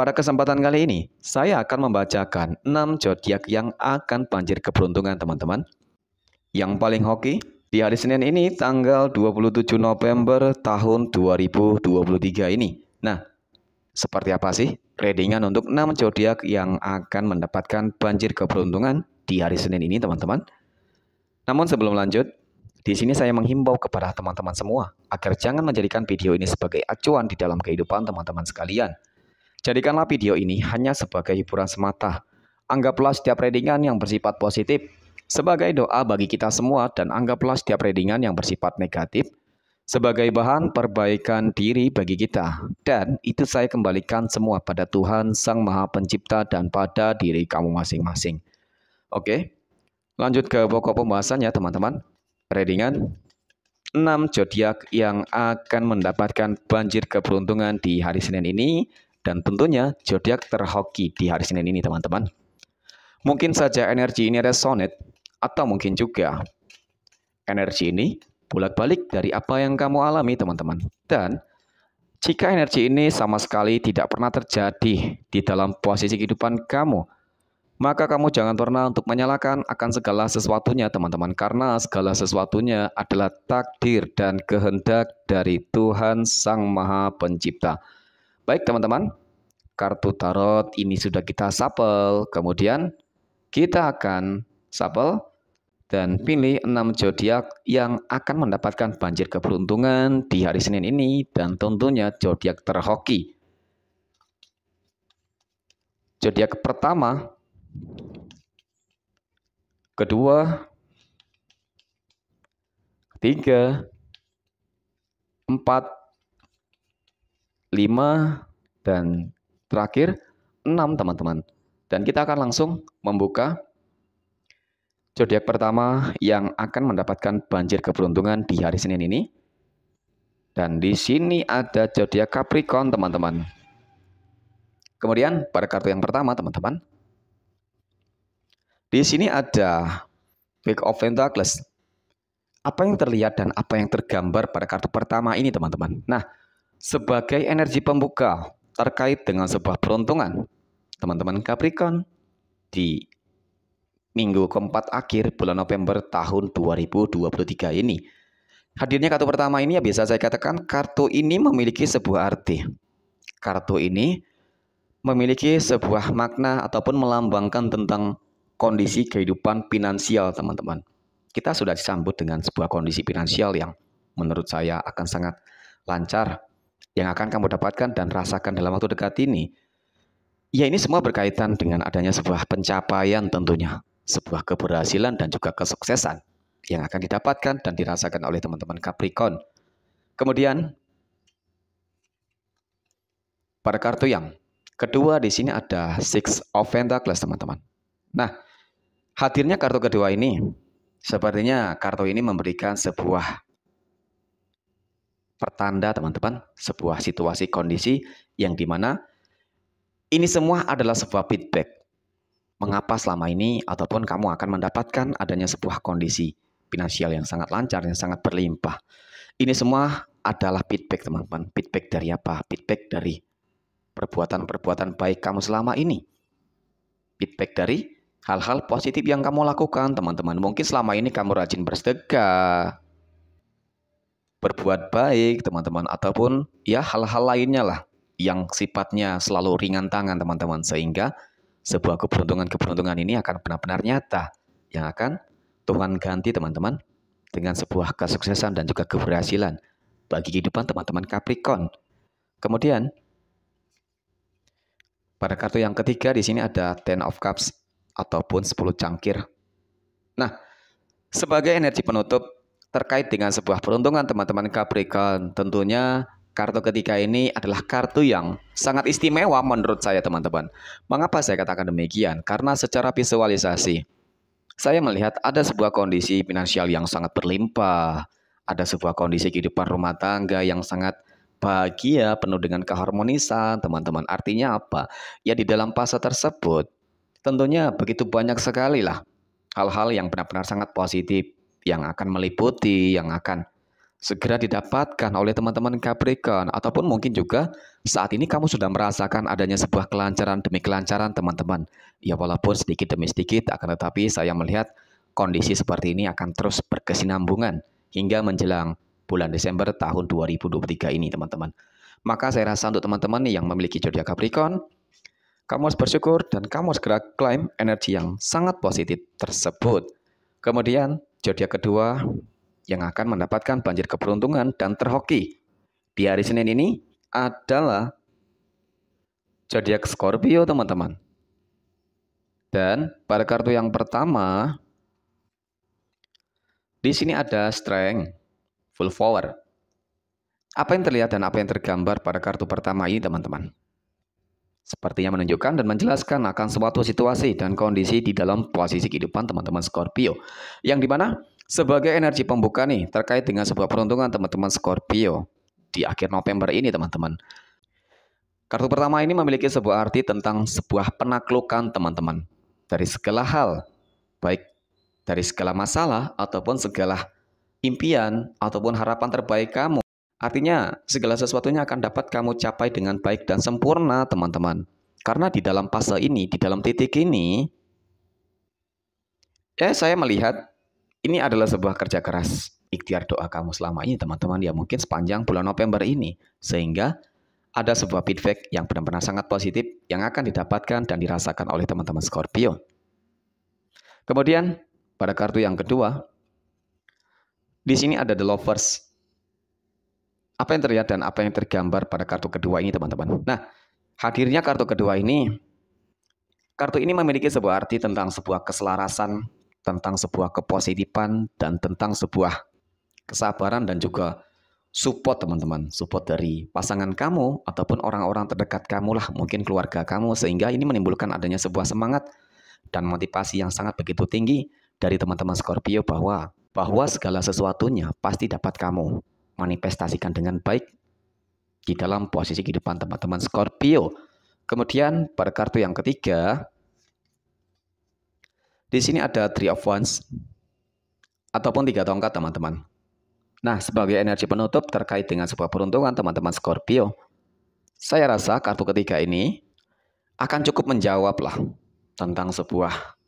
pada kesempatan kali ini, saya akan membacakan 6 zodiak yang akan banjir keberuntungan teman-teman. Yang paling hoki, di hari Senin ini tanggal 27 November tahun 2023 ini. Nah, seperti apa sih readingan untuk 6 zodiak yang akan mendapatkan banjir keberuntungan di hari Senin ini teman-teman? Namun sebelum lanjut, di sini saya menghimbau kepada teman-teman semua agar jangan menjadikan video ini sebagai acuan di dalam kehidupan teman-teman sekalian – Jadikanlah video ini hanya sebagai hiburan semata. Anggaplah setiap readingan yang bersifat positif sebagai doa bagi kita semua dan anggaplah setiap readingan yang bersifat negatif sebagai bahan perbaikan diri bagi kita. Dan itu saya kembalikan semua pada Tuhan Sang Maha Pencipta dan pada diri kamu masing-masing. Oke, lanjut ke pokok pembahasannya teman-teman. Readingan 6 zodiak yang akan mendapatkan banjir keberuntungan di hari Senin ini dan tentunya zodiak terhoki di hari Senin ini teman-teman. Mungkin saja energi ini ada sonet, atau mungkin juga energi ini bolak-balik dari apa yang kamu alami teman-teman. Dan jika energi ini sama sekali tidak pernah terjadi di dalam posisi kehidupan kamu, maka kamu jangan pernah untuk menyalahkan akan segala sesuatunya teman-teman karena segala sesuatunya adalah takdir dan kehendak dari Tuhan Sang Maha Pencipta. Baik teman-teman, kartu tarot ini sudah kita sapel. Kemudian kita akan sapel dan pilih enam zodiak yang akan mendapatkan banjir keberuntungan di hari Senin ini dan tentunya zodiak terhoki. Zodiak pertama, kedua, tiga, empat, lima, dan terakhir 6 teman-teman. Dan kita akan langsung membuka zodiak pertama yang akan mendapatkan banjir keberuntungan di hari Senin ini. Dan di sini ada zodiak Capricorn, teman-teman. Kemudian pada kartu yang pertama, teman-teman. Di sini ada Pick of Pentacles. Apa yang terlihat dan apa yang tergambar pada kartu pertama ini, teman-teman? Nah, sebagai energi pembuka, terkait dengan sebuah peruntungan. Teman-teman Capricorn, di minggu keempat akhir bulan November tahun 2023 ini. Hadirnya kartu pertama ini ya bisa saya katakan kartu ini memiliki sebuah arti. Kartu ini memiliki sebuah makna ataupun melambangkan tentang kondisi kehidupan finansial teman-teman. Kita sudah disambut dengan sebuah kondisi finansial yang menurut saya akan sangat lancar yang akan kamu dapatkan dan rasakan dalam waktu dekat ini. Ya ini semua berkaitan dengan adanya sebuah pencapaian tentunya, sebuah keberhasilan dan juga kesuksesan yang akan didapatkan dan dirasakan oleh teman-teman Capricorn. Kemudian pada kartu yang kedua di sini ada Six of Pentacles teman-teman. Nah, hadirnya kartu kedua ini sepertinya kartu ini memberikan sebuah pertanda teman-teman sebuah situasi kondisi yang dimana ini semua adalah sebuah feedback. Mengapa selama ini ataupun kamu akan mendapatkan adanya sebuah kondisi finansial yang sangat lancar, yang sangat berlimpah. Ini semua adalah feedback teman-teman. Feedback dari apa? Feedback dari perbuatan-perbuatan baik kamu selama ini. Feedback dari hal-hal positif yang kamu lakukan teman-teman. Mungkin selama ini kamu rajin bersedekah, berbuat baik, teman-teman, ataupun ya hal-hal lainnya lah yang sifatnya selalu ringan tangan, teman-teman, sehingga sebuah keberuntungan-keberuntungan ini akan benar-benar nyata yang akan Tuhan ganti, teman-teman, dengan sebuah kesuksesan dan juga keberhasilan bagi kehidupan teman-teman Capricorn. Kemudian, pada kartu yang ketiga di sini ada Ten of Cups ataupun 10 cangkir. Nah, sebagai energi penutup, terkait dengan sebuah peruntungan teman-teman Capricorn. Tentunya kartu ketiga ini adalah kartu yang sangat istimewa menurut saya teman-teman. Mengapa saya katakan demikian? Karena secara visualisasi saya melihat ada sebuah kondisi finansial yang sangat berlimpah, ada sebuah kondisi kehidupan rumah tangga yang sangat bahagia, penuh dengan keharmonisan, teman-teman. Artinya apa? Ya di dalam fase tersebut tentunya begitu banyak sekali lah hal-hal yang benar-benar sangat positif yang akan meliputi, yang akan segera didapatkan oleh teman-teman Capricorn ataupun mungkin juga saat ini kamu sudah merasakan adanya sebuah kelancaran demi kelancaran teman-teman. Ya walaupun sedikit demi sedikit akan tetapi saya melihat kondisi seperti ini akan terus berkesinambungan hingga menjelang bulan Desember tahun 2023 ini teman-teman. Maka saya rasa untuk teman-teman yang memiliki zodiak Capricorn, kamu harus bersyukur dan kamu segera klaim energi yang sangat positif tersebut. Kemudian Zodiak kedua yang akan mendapatkan banjir keberuntungan dan terhoki di hari Senin ini adalah zodiak Scorpio, teman-teman. Dan pada kartu yang pertama di sini ada strength full power. Apa yang terlihat dan apa yang tergambar pada kartu pertama ini, teman-teman? Sepertinya menunjukkan dan menjelaskan akan suatu situasi dan kondisi di dalam posisi kehidupan teman-teman Scorpio. Yang dimana sebagai energi pembuka nih terkait dengan sebuah peruntungan teman-teman Scorpio di akhir November ini teman-teman. Kartu pertama ini memiliki sebuah arti tentang sebuah penaklukan teman-teman. Dari segala hal, baik dari segala masalah ataupun segala impian ataupun harapan terbaik kamu. Artinya, segala sesuatunya akan dapat kamu capai dengan baik dan sempurna, teman-teman. Karena di dalam fase ini, di dalam titik ini, ya saya melihat ini adalah sebuah kerja keras ikhtiar doa kamu selama ini, teman-teman. Ya mungkin sepanjang bulan November ini. Sehingga ada sebuah feedback yang benar-benar sangat positif yang akan didapatkan dan dirasakan oleh teman-teman Scorpio. Kemudian, pada kartu yang kedua, di sini ada The Lovers apa yang terlihat dan apa yang tergambar pada kartu kedua ini teman-teman. Nah, hadirnya kartu kedua ini, kartu ini memiliki sebuah arti tentang sebuah keselarasan, tentang sebuah kepositifan, dan tentang sebuah kesabaran dan juga support teman-teman. Support dari pasangan kamu ataupun orang-orang terdekat kamu lah, mungkin keluarga kamu, sehingga ini menimbulkan adanya sebuah semangat dan motivasi yang sangat begitu tinggi dari teman-teman Scorpio bahwa bahwa segala sesuatunya pasti dapat kamu manifestasikan dengan baik di dalam posisi kehidupan teman-teman Scorpio. Kemudian pada kartu yang ketiga, di sini ada Three of Wands ataupun tiga tongkat teman-teman. Nah, sebagai energi penutup terkait dengan sebuah peruntungan teman-teman Scorpio, saya rasa kartu ketiga ini akan cukup menjawablah tentang sebuah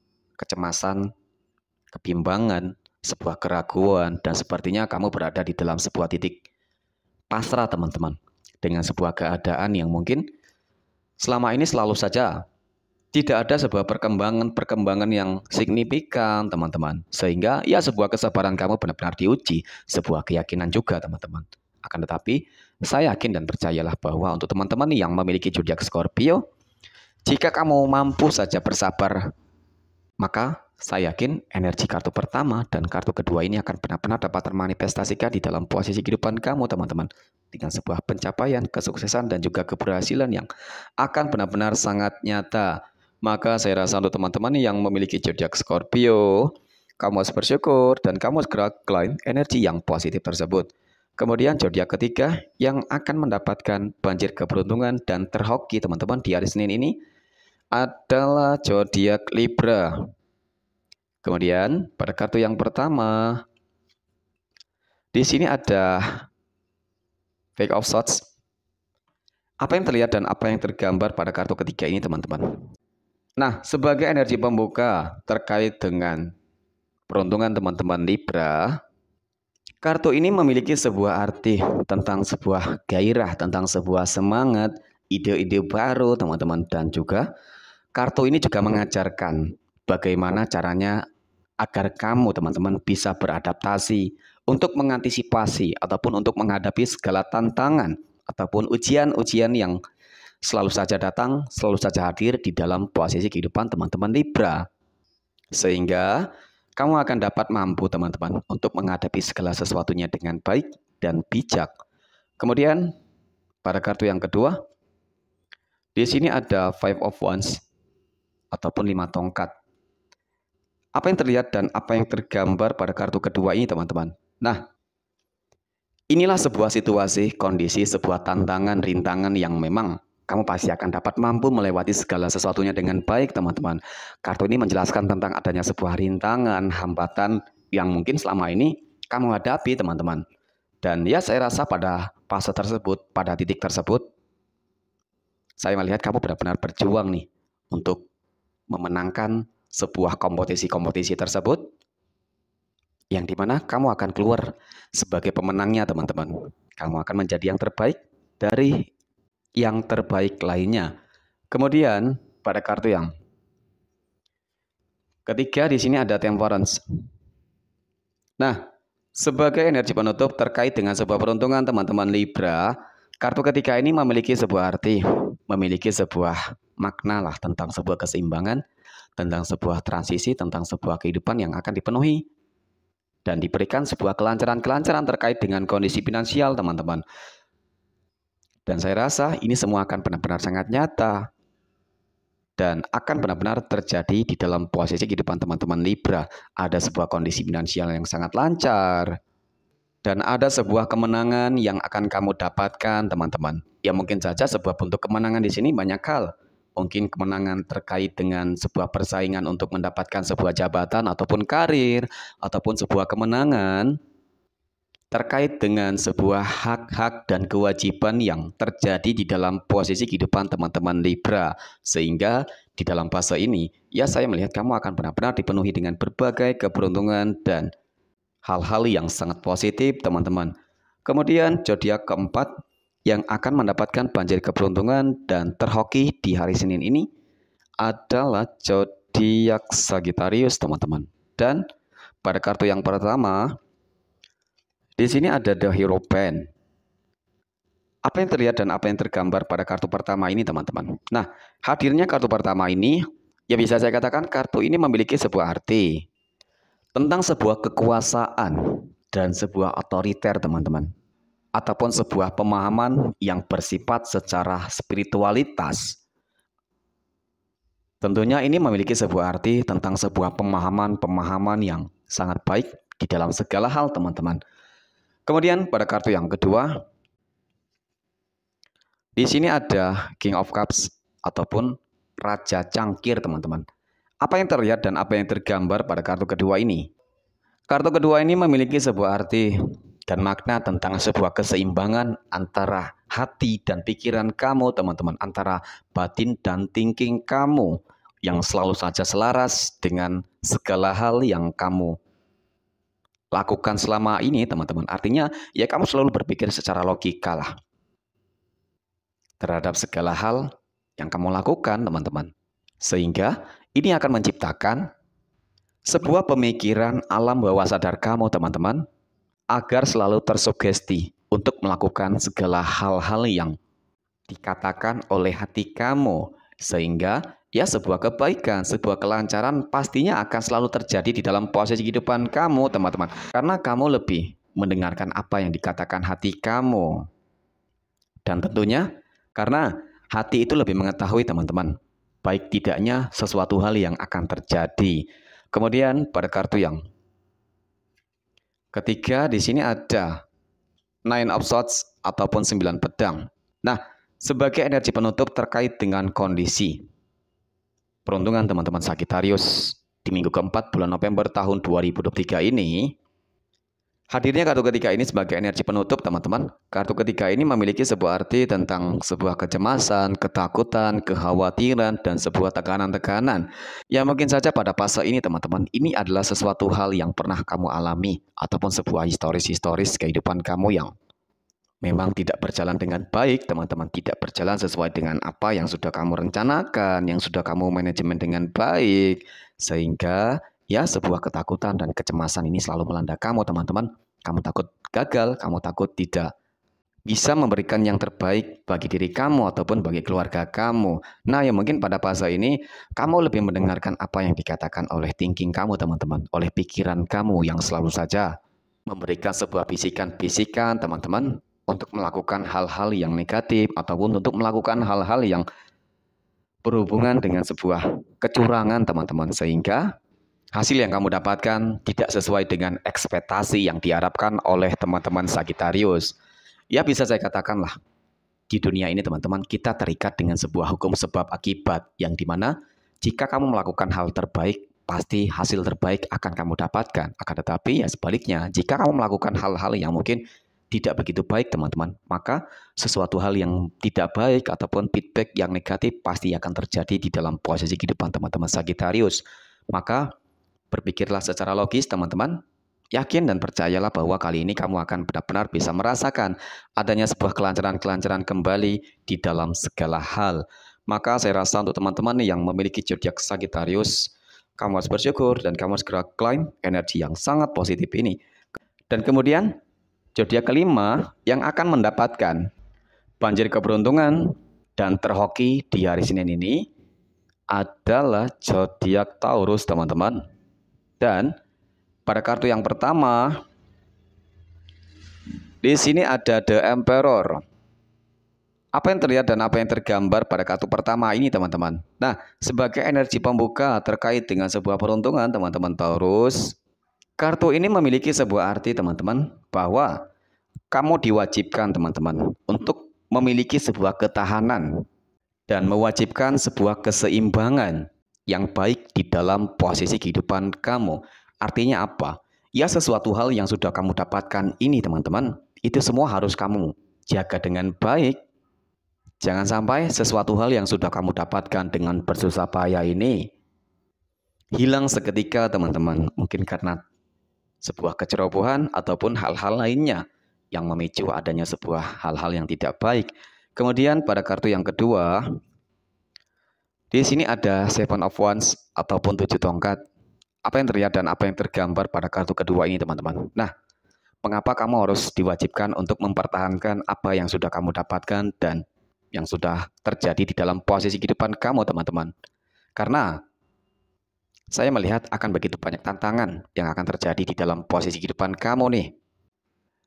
kecemasan, kebimbangan, sebuah keraguan, dan sepertinya kamu berada di dalam sebuah titik pasrah teman-teman dengan sebuah keadaan yang mungkin selama ini selalu saja tidak ada sebuah perkembangan-perkembangan yang signifikan, teman-teman. Sehingga ya sebuah kesabaran kamu benar-benar diuji, sebuah keyakinan juga, teman-teman. Akan tetapi, saya yakin dan percayalah bahwa untuk teman-teman yang memiliki zodiak Scorpio, jika kamu mampu saja bersabar, maka saya yakin energi kartu pertama dan kartu kedua ini akan benar-benar dapat termanifestasikan di dalam posisi kehidupan kamu, teman-teman. Dengan sebuah pencapaian, kesuksesan, dan juga keberhasilan yang akan benar-benar sangat nyata. Maka saya rasa untuk teman-teman yang memiliki zodiak Scorpio, kamu harus bersyukur dan kamu gerak klien energi yang positif tersebut. Kemudian zodiak ketiga yang akan mendapatkan banjir keberuntungan dan terhoki teman-teman di hari Senin ini adalah zodiak Libra. Kemudian pada kartu yang pertama, di sini ada fake of shots. Apa yang terlihat dan apa yang tergambar pada kartu ketiga ini teman-teman? Nah, sebagai energi pembuka terkait dengan peruntungan teman-teman Libra, Kartu ini memiliki sebuah arti tentang sebuah gairah, tentang sebuah semangat, ide-ide baru, teman-teman, dan juga kartu ini juga mengajarkan bagaimana caranya agar kamu teman-teman bisa beradaptasi untuk mengantisipasi ataupun untuk menghadapi segala tantangan ataupun ujian-ujian yang selalu saja datang, selalu saja hadir di dalam posisi kehidupan teman-teman Libra. Sehingga kamu akan dapat mampu teman-teman untuk menghadapi segala sesuatunya dengan baik dan bijak. Kemudian pada kartu yang kedua, di sini ada Five of Wands ataupun lima tongkat apa yang terlihat dan apa yang tergambar pada kartu kedua ini teman-teman. Nah, inilah sebuah situasi, kondisi, sebuah tantangan, rintangan yang memang kamu pasti akan dapat mampu melewati segala sesuatunya dengan baik teman-teman. Kartu ini menjelaskan tentang adanya sebuah rintangan, hambatan yang mungkin selama ini kamu hadapi teman-teman. Dan ya saya rasa pada fase tersebut, pada titik tersebut, saya melihat kamu benar-benar berjuang nih untuk memenangkan sebuah kompetisi-kompetisi tersebut yang dimana kamu akan keluar sebagai pemenangnya teman-teman. Kamu akan menjadi yang terbaik dari yang terbaik lainnya. Kemudian pada kartu yang ketiga di sini ada temperance. Nah, sebagai energi penutup terkait dengan sebuah peruntungan teman-teman Libra, kartu ketiga ini memiliki sebuah arti, memiliki sebuah makna lah tentang sebuah keseimbangan tentang sebuah transisi, tentang sebuah kehidupan yang akan dipenuhi. Dan diberikan sebuah kelancaran-kelancaran terkait dengan kondisi finansial, teman-teman. Dan saya rasa ini semua akan benar-benar sangat nyata dan akan benar-benar terjadi di dalam posisi kehidupan teman-teman Libra. Ada sebuah kondisi finansial yang sangat lancar, dan ada sebuah kemenangan yang akan kamu dapatkan, teman-teman. Ya mungkin saja sebuah bentuk kemenangan di sini banyak hal mungkin kemenangan terkait dengan sebuah persaingan untuk mendapatkan sebuah jabatan ataupun karir ataupun sebuah kemenangan terkait dengan sebuah hak-hak dan kewajiban yang terjadi di dalam posisi kehidupan teman-teman Libra. Sehingga di dalam fase ini, ya saya melihat kamu akan benar-benar dipenuhi dengan berbagai keberuntungan dan hal-hal yang sangat positif teman-teman. Kemudian zodiak keempat yang akan mendapatkan banjir keberuntungan dan terhoki di hari Senin ini adalah zodiak Sagittarius, teman-teman. Dan pada kartu yang pertama, di sini ada The Hero Pen. Apa yang terlihat dan apa yang tergambar pada kartu pertama ini, teman-teman? Nah, hadirnya kartu pertama ini, ya bisa saya katakan kartu ini memiliki sebuah arti tentang sebuah kekuasaan dan sebuah otoriter, teman-teman ataupun sebuah pemahaman yang bersifat secara spiritualitas. Tentunya ini memiliki sebuah arti tentang sebuah pemahaman-pemahaman yang sangat baik di dalam segala hal, teman-teman. Kemudian pada kartu yang kedua, di sini ada King of Cups ataupun Raja Cangkir, teman-teman. Apa yang terlihat dan apa yang tergambar pada kartu kedua ini? Kartu kedua ini memiliki sebuah arti dan makna tentang sebuah keseimbangan antara hati dan pikiran kamu, teman-teman, antara batin dan thinking kamu yang selalu saja selaras dengan segala hal yang kamu lakukan selama ini, teman-teman. Artinya, ya kamu selalu berpikir secara logika lah terhadap segala hal yang kamu lakukan, teman-teman. Sehingga ini akan menciptakan sebuah pemikiran alam bawah sadar kamu, teman-teman, agar selalu tersugesti untuk melakukan segala hal-hal yang dikatakan oleh hati kamu, sehingga ya sebuah kebaikan, sebuah kelancaran pastinya akan selalu terjadi di dalam proses kehidupan kamu, teman-teman. Karena kamu lebih mendengarkan apa yang dikatakan hati kamu. Dan tentunya karena hati itu lebih mengetahui, teman-teman, baik tidaknya sesuatu hal yang akan terjadi. Kemudian pada kartu yang Ketiga, di sini ada nine of swords ataupun sembilan pedang. Nah, sebagai energi penutup terkait dengan kondisi. Peruntungan teman-teman Sagittarius di minggu keempat bulan November tahun 2023 ini Hadirnya kartu ketiga ini sebagai energi penutup, teman-teman. Kartu ketiga ini memiliki sebuah arti tentang sebuah kecemasan, ketakutan, kekhawatiran, dan sebuah tekanan-tekanan. Ya mungkin saja pada fase ini, teman-teman, ini adalah sesuatu hal yang pernah kamu alami ataupun sebuah historis-historis kehidupan kamu yang memang tidak berjalan dengan baik, teman-teman tidak berjalan sesuai dengan apa yang sudah kamu rencanakan, yang sudah kamu manajemen dengan baik, sehingga Ya, sebuah ketakutan dan kecemasan ini selalu melanda kamu, teman-teman. Kamu takut gagal, kamu takut tidak bisa memberikan yang terbaik bagi diri kamu ataupun bagi keluarga kamu. Nah, yang mungkin pada fase ini kamu lebih mendengarkan apa yang dikatakan oleh thinking kamu, teman-teman, oleh pikiran kamu yang selalu saja memberikan sebuah bisikan-bisikan, teman-teman, untuk melakukan hal-hal yang negatif ataupun untuk melakukan hal-hal yang berhubungan dengan sebuah kecurangan, teman-teman, sehingga hasil yang kamu dapatkan tidak sesuai dengan ekspektasi yang diharapkan oleh teman-teman Sagittarius. Ya bisa saya katakanlah di dunia ini teman-teman kita terikat dengan sebuah hukum sebab akibat yang dimana jika kamu melakukan hal terbaik pasti hasil terbaik akan kamu dapatkan. Akan tetapi ya sebaliknya jika kamu melakukan hal-hal yang mungkin tidak begitu baik teman-teman maka sesuatu hal yang tidak baik ataupun feedback yang negatif pasti akan terjadi di dalam posisi kehidupan teman-teman Sagittarius. Maka Berpikirlah secara logis, teman-teman. Yakin dan percayalah bahwa kali ini kamu akan benar-benar bisa merasakan adanya sebuah kelancaran-kelancaran kembali di dalam segala hal. Maka saya rasa untuk teman-teman yang memiliki zodiak Sagittarius, kamu harus bersyukur dan kamu harus segera klaim energi yang sangat positif ini. Dan kemudian zodiak kelima yang akan mendapatkan banjir keberuntungan dan terhoki di hari Senin ini adalah zodiak Taurus, teman-teman. Dan pada kartu yang pertama di sini ada The Emperor. Apa yang terlihat dan apa yang tergambar pada kartu pertama ini teman-teman. Nah, sebagai energi pembuka terkait dengan sebuah peruntungan teman-teman Taurus, kartu ini memiliki sebuah arti teman-teman bahwa kamu diwajibkan teman-teman untuk memiliki sebuah ketahanan dan mewajibkan sebuah keseimbangan yang baik di dalam posisi kehidupan kamu. Artinya apa? Ya sesuatu hal yang sudah kamu dapatkan ini teman-teman, itu semua harus kamu jaga dengan baik. Jangan sampai sesuatu hal yang sudah kamu dapatkan dengan bersusah payah ini hilang seketika teman-teman. Mungkin karena sebuah kecerobohan ataupun hal-hal lainnya yang memicu adanya sebuah hal-hal yang tidak baik. Kemudian pada kartu yang kedua, di sini ada Seven of Wands ataupun tujuh tongkat. Apa yang terlihat dan apa yang tergambar pada kartu kedua ini teman-teman. Nah, mengapa kamu harus diwajibkan untuk mempertahankan apa yang sudah kamu dapatkan dan yang sudah terjadi di dalam posisi kehidupan kamu teman-teman. Karena saya melihat akan begitu banyak tantangan yang akan terjadi di dalam posisi kehidupan kamu nih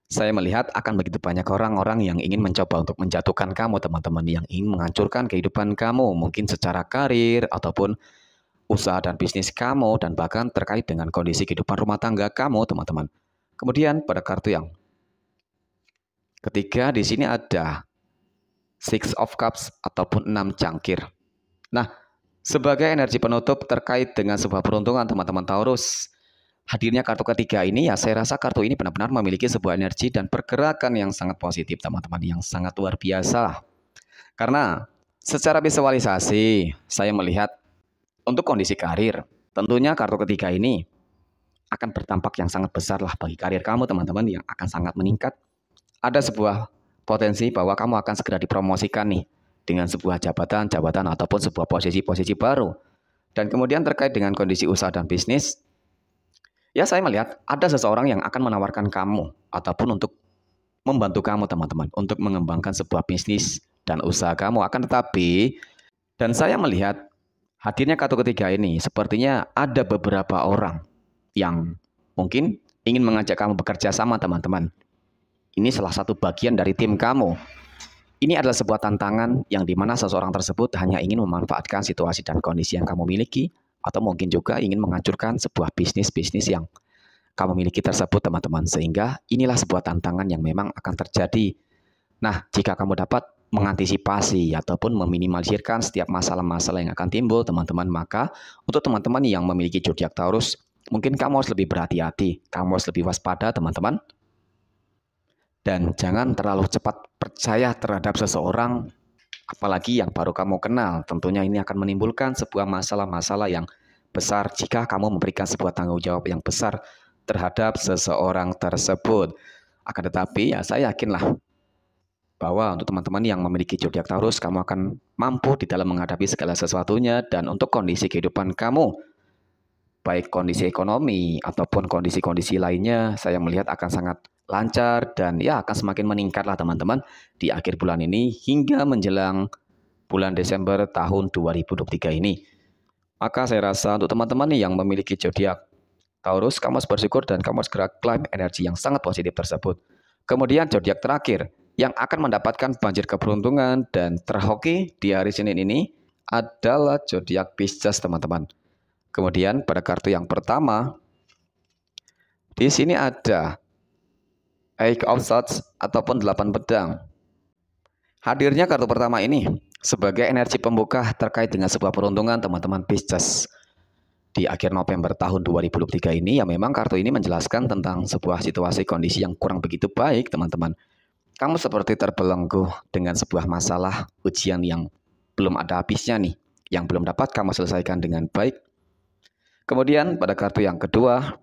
saya melihat akan begitu banyak orang-orang yang ingin mencoba untuk menjatuhkan kamu, teman-teman, yang ingin menghancurkan kehidupan kamu, mungkin secara karir ataupun usaha dan bisnis kamu, dan bahkan terkait dengan kondisi kehidupan rumah tangga kamu, teman-teman. Kemudian pada kartu yang ketiga, di sini ada Six of Cups ataupun enam cangkir. Nah, sebagai energi penutup terkait dengan sebuah peruntungan teman-teman Taurus, Hadirnya kartu ketiga ini ya saya rasa kartu ini benar-benar memiliki sebuah energi dan pergerakan yang sangat positif teman-teman yang sangat luar biasa. Karena secara visualisasi saya melihat untuk kondisi karir tentunya kartu ketiga ini akan berdampak yang sangat besar lah bagi karir kamu teman-teman yang akan sangat meningkat. Ada sebuah potensi bahwa kamu akan segera dipromosikan nih dengan sebuah jabatan-jabatan ataupun sebuah posisi-posisi baru. Dan kemudian terkait dengan kondisi usaha dan bisnis, Ya saya melihat ada seseorang yang akan menawarkan kamu ataupun untuk membantu kamu teman-teman untuk mengembangkan sebuah bisnis dan usaha kamu akan tetapi dan saya melihat hadirnya kartu ketiga ini sepertinya ada beberapa orang yang mungkin ingin mengajak kamu bekerja sama teman-teman. Ini salah satu bagian dari tim kamu. Ini adalah sebuah tantangan yang dimana seseorang tersebut hanya ingin memanfaatkan situasi dan kondisi yang kamu miliki atau mungkin juga ingin menghancurkan sebuah bisnis-bisnis yang kamu miliki tersebut, teman-teman. Sehingga inilah sebuah tantangan yang memang akan terjadi. Nah, jika kamu dapat mengantisipasi ataupun meminimalisirkan setiap masalah-masalah yang akan timbul, teman-teman, maka untuk teman-teman yang memiliki zodiak Taurus, mungkin kamu harus lebih berhati-hati, kamu harus lebih waspada, teman-teman. Dan jangan terlalu cepat percaya terhadap seseorang apalagi yang baru kamu kenal. Tentunya ini akan menimbulkan sebuah masalah-masalah yang besar jika kamu memberikan sebuah tanggung jawab yang besar terhadap seseorang tersebut. Akan tetapi ya saya yakinlah bahwa untuk teman-teman yang memiliki zodiak Taurus kamu akan mampu di dalam menghadapi segala sesuatunya dan untuk kondisi kehidupan kamu baik kondisi ekonomi ataupun kondisi-kondisi lainnya saya melihat akan sangat lancar dan ya akan semakin meningkat lah teman-teman di akhir bulan ini hingga menjelang bulan Desember tahun 2023 ini. Maka saya rasa untuk teman-teman yang memiliki zodiak Taurus, kamu harus bersyukur dan kamu harus gerak klaim energi yang sangat positif tersebut. Kemudian zodiak terakhir yang akan mendapatkan banjir keberuntungan dan terhoki di hari Senin ini adalah zodiak Pisces, teman-teman. Kemudian pada kartu yang pertama di sini ada Eight of Swords ataupun delapan pedang. Hadirnya kartu pertama ini sebagai energi pembuka terkait dengan sebuah peruntungan teman-teman Pisces. Di akhir November tahun 2023 ini ya memang kartu ini menjelaskan tentang sebuah situasi kondisi yang kurang begitu baik teman-teman. Kamu seperti terbelenggu dengan sebuah masalah ujian yang belum ada habisnya nih, yang belum dapat kamu selesaikan dengan baik. Kemudian pada kartu yang kedua,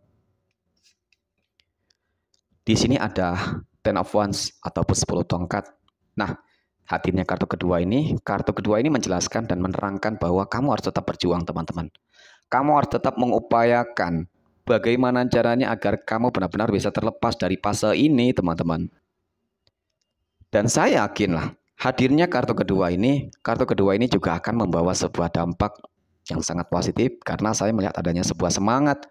di sini ada ten of wands ataupun 10 tongkat. Nah, hadirnya kartu kedua ini, kartu kedua ini menjelaskan dan menerangkan bahwa kamu harus tetap berjuang teman-teman. Kamu harus tetap mengupayakan bagaimana caranya agar kamu benar-benar bisa terlepas dari fase ini teman-teman. Dan saya yakinlah hadirnya kartu kedua ini, kartu kedua ini juga akan membawa sebuah dampak yang sangat positif karena saya melihat adanya sebuah semangat,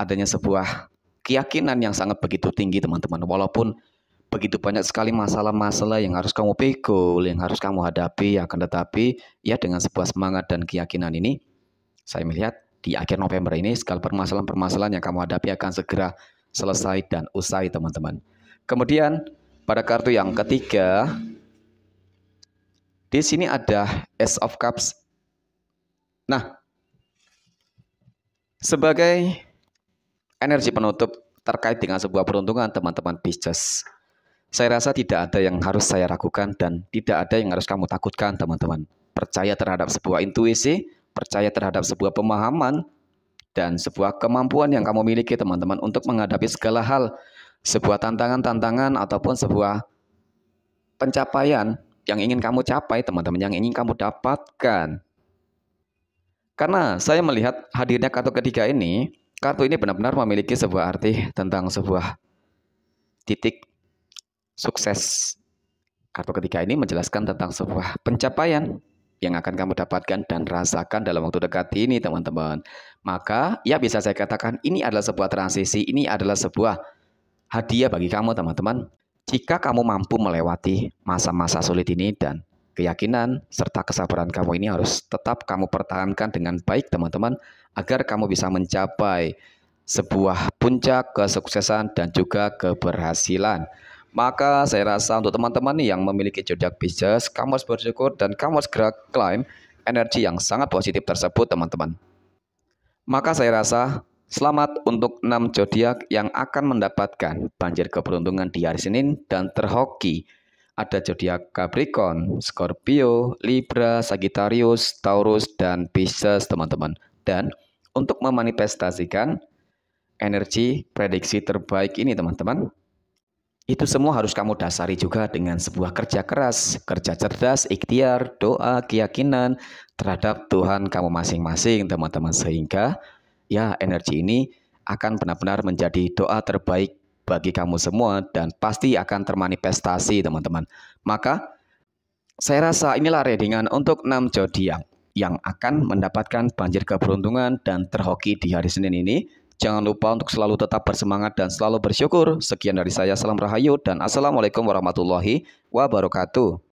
adanya sebuah keyakinan yang sangat begitu tinggi teman-teman. Walaupun begitu banyak sekali masalah-masalah yang harus kamu pikul, yang harus kamu hadapi, akan tetapi ya dengan sebuah semangat dan keyakinan ini, saya melihat di akhir November ini segala permasalahan-permasalahan yang kamu hadapi akan segera selesai dan usai teman-teman. Kemudian pada kartu yang ketiga, di sini ada Ace of Cups. Nah, sebagai energi penutup terkait dengan sebuah peruntungan teman-teman Pisces. Saya rasa tidak ada yang harus saya ragukan dan tidak ada yang harus kamu takutkan teman-teman. Percaya terhadap sebuah intuisi, percaya terhadap sebuah pemahaman, dan sebuah kemampuan yang kamu miliki teman-teman untuk menghadapi segala hal, sebuah tantangan-tantangan ataupun sebuah pencapaian yang ingin kamu capai teman-teman, yang ingin kamu dapatkan. Karena saya melihat hadirnya kartu ketiga ini, Kartu ini benar-benar memiliki sebuah arti tentang sebuah titik sukses. Kartu ketiga ini menjelaskan tentang sebuah pencapaian yang akan kamu dapatkan dan rasakan dalam waktu dekat ini, teman-teman. Maka, ya bisa saya katakan ini adalah sebuah transisi, ini adalah sebuah hadiah bagi kamu, teman-teman. Jika kamu mampu melewati masa-masa sulit ini dan keyakinan, serta kesabaran kamu ini harus tetap kamu pertahankan dengan baik teman-teman agar kamu bisa mencapai sebuah puncak kesuksesan dan juga keberhasilan. Maka saya rasa untuk teman-teman yang memiliki jodoh bisnis, kamu harus bersyukur dan kamu harus gerak climb energi yang sangat positif tersebut teman-teman. Maka saya rasa Selamat untuk 6 zodiak yang akan mendapatkan banjir keberuntungan di hari Senin dan terhoki ada zodiak Capricorn, Scorpio, Libra, Sagittarius, Taurus, dan Pisces, teman-teman. Dan untuk memanifestasikan energi prediksi terbaik ini, teman-teman, itu semua harus kamu dasari juga dengan sebuah kerja keras, kerja cerdas, ikhtiar, doa, keyakinan terhadap Tuhan kamu masing-masing, teman-teman. Sehingga ya energi ini akan benar-benar menjadi doa terbaik bagi kamu semua dan pasti akan termanifestasi teman-teman. Maka saya rasa inilah readingan untuk 6 yang yang akan mendapatkan banjir keberuntungan dan terhoki di hari Senin ini. Jangan lupa untuk selalu tetap bersemangat dan selalu bersyukur. Sekian dari saya, salam rahayu dan assalamualaikum warahmatullahi wabarakatuh.